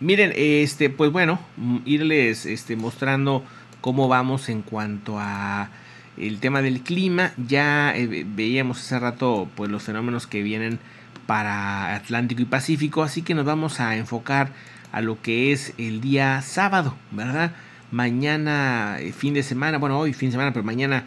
Miren, este, pues bueno, mm, irles este, mostrando cómo vamos en cuanto a el tema del clima. Ya eh, veíamos hace rato pues, los fenómenos que vienen para Atlántico y Pacífico, así que nos vamos a enfocar a lo que es el día sábado, ¿verdad? Mañana, eh, fin de semana, bueno, hoy fin de semana, pero mañana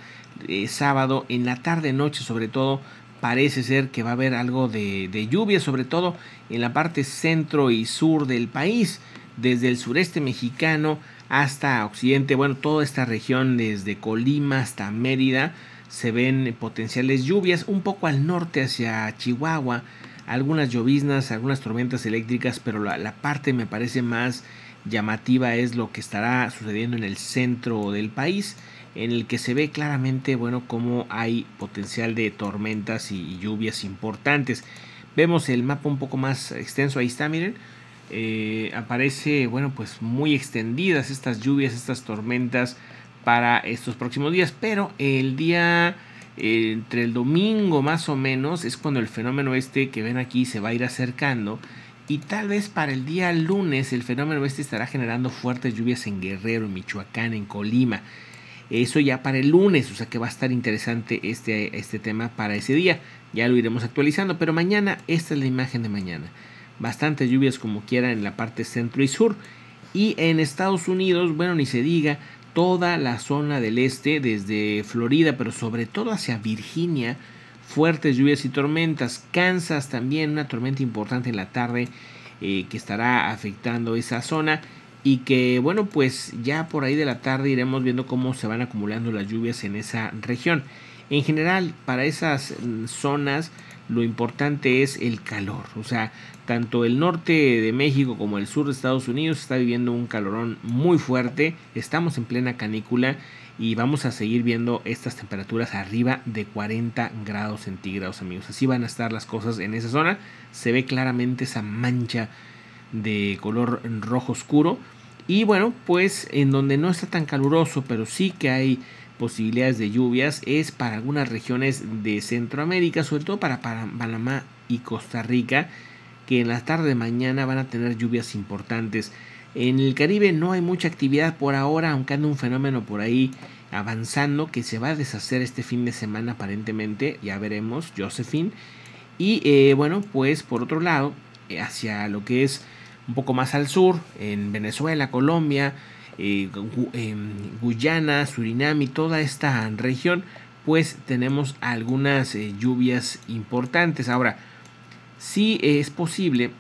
eh, sábado, en la tarde, noche sobre todo, parece ser que va a haber algo de, lluvia, sobre todo en la parte centro y sur del país, desde el sureste mexicano hasta occidente, bueno, toda esta región desde Colima hasta Mérida, se ven potenciales lluvias, un poco al norte hacia Chihuahua, algunas lloviznas, algunas tormentas eléctricas, pero la, parte me parece más llamativa es lo que estará sucediendo en el centro del país en el que se ve claramente, bueno, cómo hay potencial de tormentas y lluvias importantes. Vemos el mapa un poco más extenso, ahí está, miren. Eh, aparece, bueno, pues muy extendidas estas lluvias, estas tormentas para estos próximos días, pero el día eh, entre el domingo más o menos es cuando el fenómeno este que ven aquí se va a ir acercando y tal vez para el día lunes el fenómeno este estará generando fuertes lluvias en Guerrero, en Michoacán, en Colima. Eso ya para el lunes, o sea que va a estar interesante este, este tema para ese día. Ya lo iremos actualizando, pero mañana, esta es la imagen de mañana. Bastantes lluvias como quiera en la parte centro y sur. Y en Estados Unidos, bueno, ni se diga, toda la zona del este, desde Florida, pero sobre todo hacia Virginia, fuertes lluvias y tormentas. Kansas también, una tormenta importante en la tarde eh, que estará afectando esa zona y que bueno pues ya por ahí de la tarde iremos viendo cómo se van acumulando las lluvias en esa región. En general para esas mm, zonas lo importante es el calor, o sea, tanto el norte de México como el sur de Estados Unidos está viviendo un calorón muy fuerte, estamos en plena canícula y vamos a seguir viendo estas temperaturas arriba de 40 grados centígrados amigos, así van a estar las cosas en esa zona, se ve claramente esa mancha de color rojo oscuro y bueno, pues en donde no está tan caluroso, pero sí que hay posibilidades de lluvias, es para algunas regiones de Centroamérica, sobre todo para Panamá y Costa Rica, que en la tarde de mañana van a tener lluvias importantes. En el Caribe no hay mucha actividad por ahora, aunque anda un fenómeno por ahí avanzando que se va a deshacer este fin de semana aparentemente, ya veremos, Josephine. Y eh, bueno, pues por otro lado, eh, hacia lo que es un poco más al sur, en Venezuela, Colombia, eh, em, Guyana, Surinam y toda esta región, pues tenemos algunas eh, lluvias importantes. Ahora, sí es posible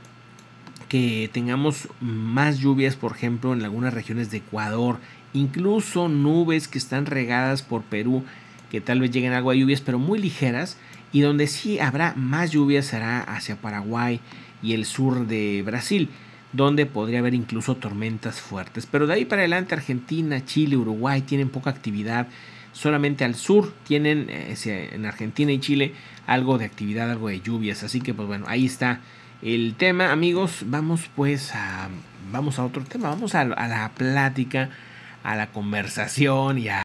que tengamos más lluvias, por ejemplo, en algunas regiones de Ecuador, incluso nubes que están regadas por Perú, que tal vez lleguen agua a lluvias, pero muy ligeras, y donde sí habrá más lluvias será hacia Paraguay y el sur de Brasil donde podría haber incluso tormentas fuertes. Pero de ahí para adelante Argentina, Chile, Uruguay tienen poca actividad. Solamente al sur tienen eh, en Argentina y Chile algo de actividad, algo de lluvias. Así que pues bueno, ahí está el tema, amigos. Vamos pues a, vamos a otro tema, vamos a, a la plática, a la conversación y a...